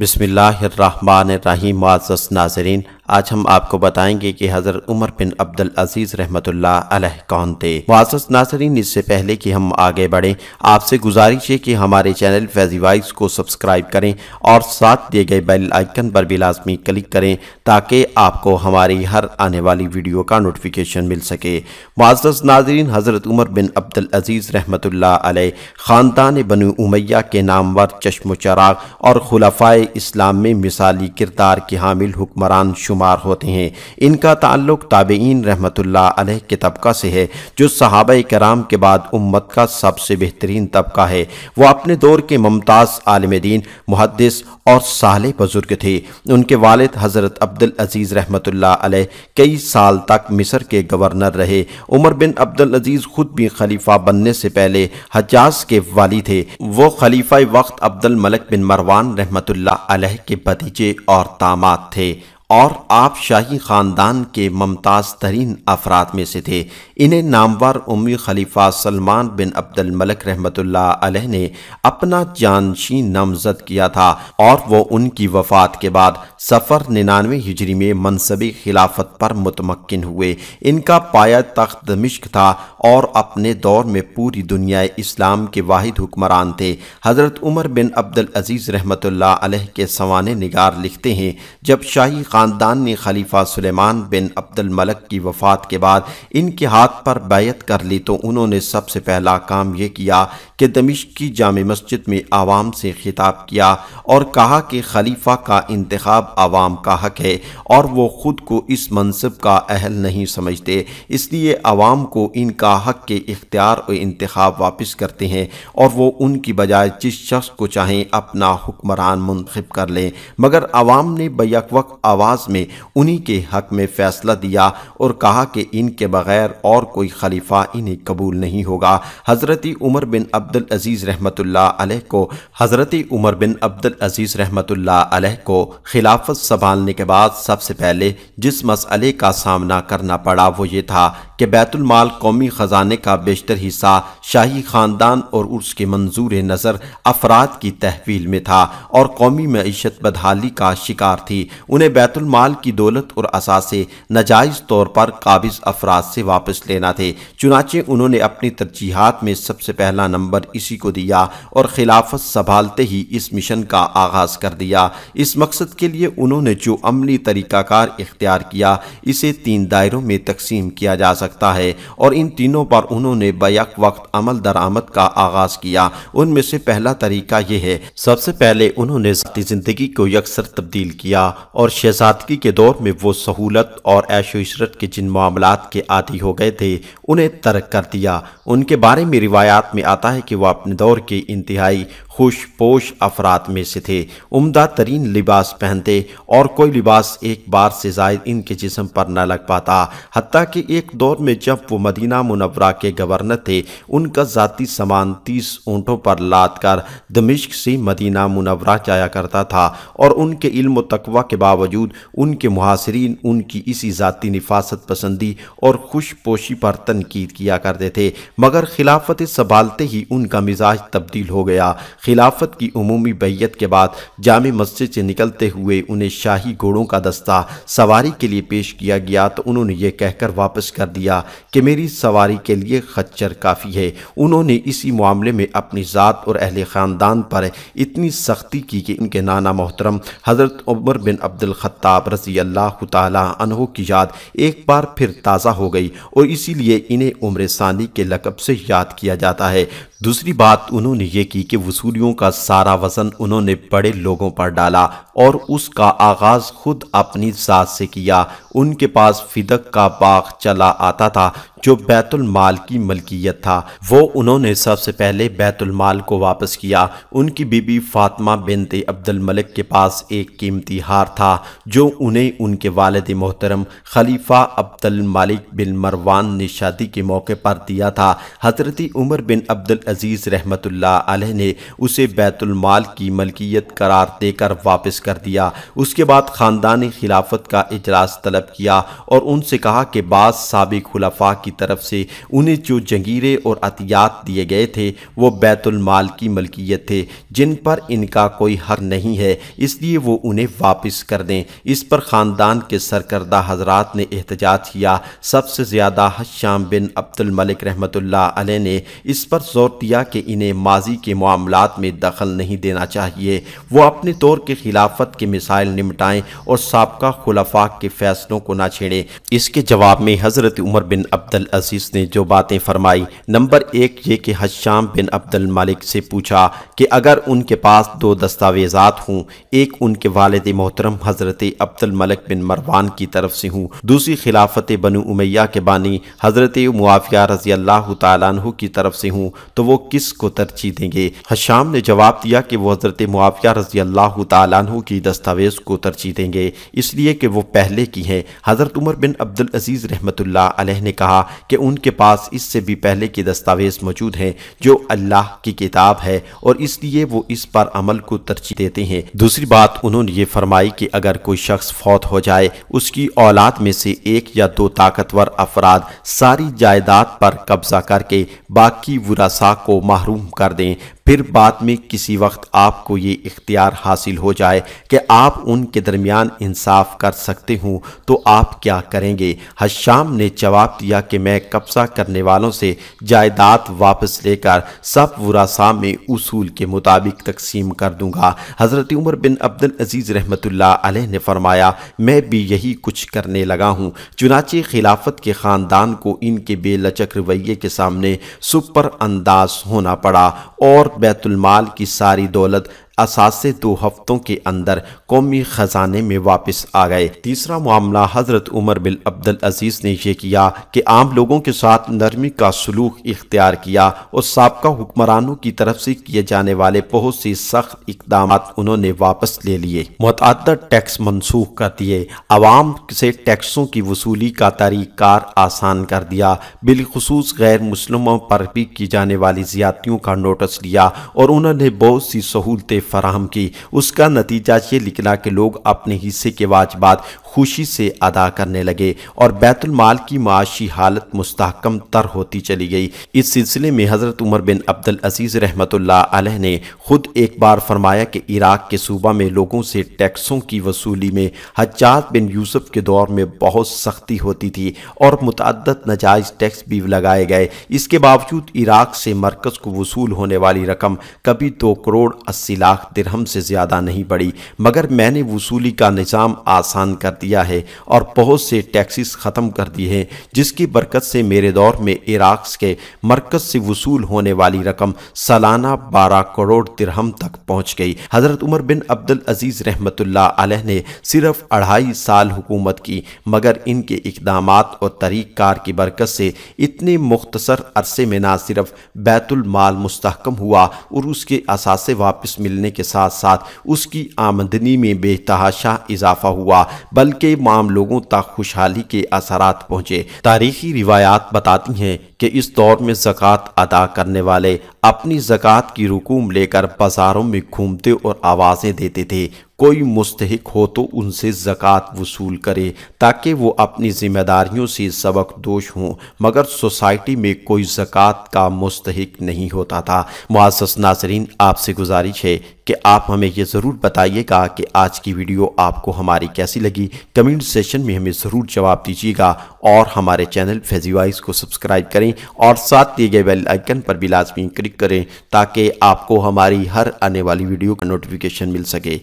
बिसमीम नाजरीन आज हम आपको बताएंगे कि हज़रत उमर बिन अब्दुल अजीज़ रहमत अलह कौन थे मुआसस नासरीन इससे पहले कि हम आगे बढ़ें आपसे गुजारिश है कि हमारे चैनल फैजी वाइज को सब्सक्राइब करें और साथ दिए गए बेल आइकन पर भी लाजमी क्लिक करें ताकि आपको हमारी हर आने वाली वीडियो का नोटिफिकेशन मिल सके मुआसस नाजरीन हज़रत उमर बिन अब्दुल अजीज़ रहमत ख़ानदान बन उमैया के नामवर चश्म चराग और खुलफा इस्लाम में मिसाली किरदार के हामिल हुक्मरान शुमार होते हैं इनका ताल्लुक ताबेन रहमत अलह के तबका से है जो सहाब कराम के बाद उम्मत का सबसे बेहतरीन तबका है वह अपने दौर के मुमताज़ आलम दीन मुहदस और साल बुज़ुर्ग थे उनके वालद हज़रत अब्दुल अज़ीज़ रहमत अलैह कई साल तक मिसर के गवर्नर रहे उमर बिन अब्दुल अजीज़ खुद भी खलीफा बनने से पहले हजाज के वाली थे वो खलीफा वक्त अब्दुल मलक बिन मरवान रहमत अलैह के भतीजे और तामाद थे और आप शाही ख़ानदान के ममताज़ तरीन अफराद में से थे इन्हें नामवर उम्मी खलीफा सलमान बिन अब्दुल मलिक रहमतुल्लाह ने अपना जानशी नामजद किया था और वो उनकी वफ़ात के बाद सफ़र निन्यानवे हिजरी में मनसबी खिलाफत पर मतमकिन हुए इनका पाया तख्त मिश्क था और अपने दौर में पूरी दुनिया इस्लाम के वाहिद हुक्मरान थे हज़रत उमर बिन अब्दुल अजीज़ रहमतुल्लाह के सवान निगार लिखते हैं जब शाही ख़ानदान ने खलीफा सुलेमान बिन अब्दुल मलक की वफ़ात के बाद इनके हाथ पर बैत कर ली तो उन्होंने सबसे पहला काम यह किया कि दमिश की जाम मस्जिद में आवाम से खिताब किया और कहा कि खलीफा का इंतखब आवाम का हक है और वो ख़ुद को इस मनसब का अहल नहीं समझते इसलिए आवाम को इनका हक के इख्तियार और इंतखब वापस करते हैं और वो उनकी बजाय जिस शख्स को चाहें अपना हुक्मरान मुंतब कर लें मगर आवाम ने बक वक्त आवाज़ में उन्हीं के हक में फ़ैसला दिया और कहा कि इनके बगैर और कोई खलीफा इन्हें कबूल नहीं होगा हजरती उमर बिन अब अब्दुल अजीज़ रहमत को हज़रत उमर बिन अब्दुल अजीज़ रहमत को खिलाफत संभालने के बाद सबसे पहले जिस मसले का सामना करना पड़ा वो ये था कि बैतुलमाल कौमी ख़जाने का बेशतर हिस्सा शाही ख़ानदान और उसके मंजूर नज़र अफराद की तहवील में था और कौमी मीशत बदहाली का शिकार थी उन्हें बैतुलमाल की दौलत और असासे नजायज तौर पर काबिज अफराद से वापस लेना थे चुनाचे उन्होंने अपनी तरजीहत में सबसे पहला नंबर इसी को दिया और खिलाफत संभालते ही इस मिशन का आगाज़ कर दिया इस मकसद के लिए उन्होंने जो अमली तरीक़ाकार इख्तियार किया इसे तीन दायरों में तकसीम किया जा सकता सकता है और इन तीनों पर उन्होंने बैक वक्त अमल दरामद का आगाज किया उनमें से पहला तरीका यह है सबसे पहले उन्होंने जिंदगी को यकसर तब्दील किया और शहजादगी के दौर में वो सहूलत और ऐशो इशरत के जिन मामला के आदि हो गए थे उन्हें तर्क कर दिया उनके बारे में रिवायात में आता है कि वह अपने दौर के इंतहाई खुश पोश अफराद में से थे उम्दा तरीन लिबास पहनते और कोई लिबास एक बार से जायद इनके जिसम पर न लग पाता हती कि एक दौर में जब वो मदीना मुनवरा के गवर्नर थे उनका जतीी सामान तीस ऊँटों पर लाद कर दमिश्क से मदीना मुनवरा जाया करता था और उनके इल्म तकवा के बावजूद उनके मुहासरीन उनकी इसी जतीी नफासत पसंदी और खुश पोशी पर तनकीद किया करते थे मगर खिलाफत संभालते ही उनका मिजाज तब्दील हो गया खिलाफत की अमूमी बैत के बाद जाम मस्जिद से निकलते हुए उन्हें शाही घोड़ों का दस्ता सवारी के लिए पेश किया गया तो उन्होंने ये कहकर वापस कर दिया कि मेरी सवारी के लिए खच्चर काफ़ी है उन्होंने इसी मामले में अपनी ज़ात और अहल ख़ानदान पर इतनी सख्ती की कि इनके नाना मोहतरम हज़रत उमर बिन अब्दुल्ख़ाब रजी अल्लाह तहो की याद एक बार फिर ताज़ा हो गई और इसीलिए इन्हें उम्र सानी के लकब से याद किया जाता है दूसरी बात उन्होंने ये की कि वसूलियों का सारा वजन उन्होंने बड़े लोगों पर डाला और उसका आगाज़ खुद अपनी जात से किया उनके पास फिदक का बाग चला आता था जो बैतुल माल की मलकियत था वो उन्होंने सबसे पहले बैतुल माल को वापस किया उनकी बीबी फातमा बिनते अब्दुल मलिक के पास एक कीमती हार था जो उन्हें उनके वालद मोहतरम खलीफा अब्दुल मालिक बिन मरवान ने शादी के मौके पर दिया था हजरती उमर बिन अब्दुल अजीज़ रहमत ने उसे बैतुल माल की मलकियत करार देकर वापस कर दिया उसके बाद ख़ानदान खिलाफत का इजलास तलब किया और उनसे कहा कि बाद सबक खुलफा की तरफ से उन्हें जो जंगीरे और अतियात दिए गए थे वो बैतुलमाल की मलकियत थे जिन पर इनका कोई हक नहीं है इसलिए वो उन्हें वापस कर दें इस पर ख़ानदान के सरकर्दा हजरात ने एहतजाज किया सबसे ज़्यादा हश्याम बिन अब्दुल मलिक रहमतुल्लाह अलैह ने इस पर जोर दिया कि इन्हें माजी के मामला में दखल नहीं देना चाहिए वो अपने तौर के खिलाफत के मिसाइल निमटाएं और सबका खुलाफा के फैसलों को ना छेड़ें इसके जवाब में हज़रत उमर बिन अब्दुल अब्दुल अजीज़ ने जो बातें फरमाई नंबर एक ये कि हजशाम बिन अब्दुल मालिक से पूछा कि अगर उनके पास दो दस्तावेजात हूँ एक उनके वालद मोहतरम हज़रत अब्दुल मलिक बिन मरवान की तरफ से हूँ दूसरी खिलाफत बनु उमैया के बानी हज़रत मुआफ़िया रजी अल्लाह तु की तरफ से हूँ तो वो किस को तरजीह देंगे हजशाम ने जवाब दिया कि वो हज़रत मुआफ़िया रजी अल्लाह तु की दस्तावेज़ को तरजीह देंगे इसलिए कि वो पहले की हैं हज़रत उमर बिन अब्दुल अजीज़ रहमत ने कहा कि उनके पास इससे भी पहले के दस्तावेज़ मौजूद हैं जो अल्लाह की किताब है और इसलिए वो इस पर अमल को तरजीह देते हैं दूसरी बात उन्होंने ये फरमाई कि अगर कोई शख्स फौत हो जाए उसकी औलाद में से एक या दो ताकतवर अफराद सारी जायदाद पर कब्जा करके बाकी वरासा को महरूम कर दें फिर बाद में किसी वक्त आपको ये इख्तियार हासिल हो जाए कि आप उनके दरमियान इंसाफ कर सकते हो तो आप क्या करेंगे हश्याम ने जवाब दिया कि मैं कब्जा करने वालों से जायदाद वापस लेकर सब वरासा में उसूल के मुताबिक तकसीम कर दूंगा हज़रत उमर बिन अब्दुल अजीज़ रहमत आलह ने फरमाया मैं भी यही कुछ करने लगा हूँ चुनाचे खिलाफत के ख़ानदान को इनके बेलचक रवैये के सामने सुपर अंदाज होना पड़ा और बैतुलमाल की सारी दौलत असासे दो हफ्तों के अंदर कौमी ख़जाने में वापस आ गए तीसरा मामला हज़रत उमर बिन अब्दुल अजीज़ ने यह किया कि आम लोगों के साथ नरमी का सलूक इख्तियार किया और सबका हुक्मरानों की तरफ से किए जाने वाले बहुत से सख्त इकदाम उन्होंने वापस ले लिए मतद टैक्स मनसूख कर दिए आवाम से टैक्सों की वसूली का तरीक़ार आसान कर दिया बिलखसूस गैर मुसलमों पर भी की जाने वाली ज्यादतियों का नोटिस लिया और उन्होंने बहुत सी सहूलतें फराहम की उसका नतीजा ये निकला कि लोग अपने हिस्से के वाजबात खुशी से अदा करने लगे और बैतुलमाल की माशी हालत मुस्तकम तर होती चली गई इस सिलसिले में हज़रत उमर बिन अब्दुल अजीज़ रहमत आलह ने खुद एक बार फरमाया कि इराक़ के सूबा में लोगों से टैक्सों की वसूली में हजात बिन यूसुफ के दौर में बहुत सख्ती होती थी और मतद नजायज़ टैक्स भी लगाए गए इसके बावजूद इराक़ से मरकज़ को वसूल होने वाली रकम कभी दो करोड़ अस्सी लाख दिरहम से ज़्यादा नहीं बढ़ी मगर मैंने वसूली का निज़ाम आसान कर दिया है और बहुत से टैक्सीस ख़त्म कर दी है जिसकी बरकत से मेरे दौर में इराक़ के मरकज़ से वसूल होने वाली रकम सालाना बारह करोड़ तिरहम तक पहुँच गई हज़रत उमर बिन अब्दुल अजीज़ रहमत ने सिर्फ अढ़ाई साल हुकूमत की मगर इनके इकदाम और तरीक़ार की बरकत से इतने मुख्तसर अरसे में ना सिर्फ बैतुलमाल मस्तकम हुआ और उसके असासे वापस मिलने के साथ साथ उसकी आमदनी में बेतहाशा इजाफा हुआ बल्कि के माम लोगों तक खुशहाली के असर पहुँचे तारीखी रिवायात बताती हैं कि इस दौर में जक़ात अदा करने वाले अपनी ज़क़़त की रुकूम लेकर बाज़ारों में घूमते और आवाज़ें देते थे कोई मुस्तक हो तो उनसे ज़क़़त वसूल करे ताकि वो अपनी ज़िम्मेदारियों से सबक दोष हों मगर सोसाइटी में कोई ज़क़़त का मुस्तक नहीं होता था मुआस नाजरीन आपसे गुजारिश है कि आप हमें यह ज़रूर बताइएगा कि आज की वीडियो आपको हमारी कैसी लगी कमेंट सेशन में हमें ज़रूर जवाब दीजिएगा और हमारे चैनल फेजीवाइज को सब्सक्राइब करें और साथ दिए गए बेल आइकन पर भी लाजमी क्लिक करें ताकि आपको हमारी हर आने वाली वीडियो का नोटिफिकेशन मिल सके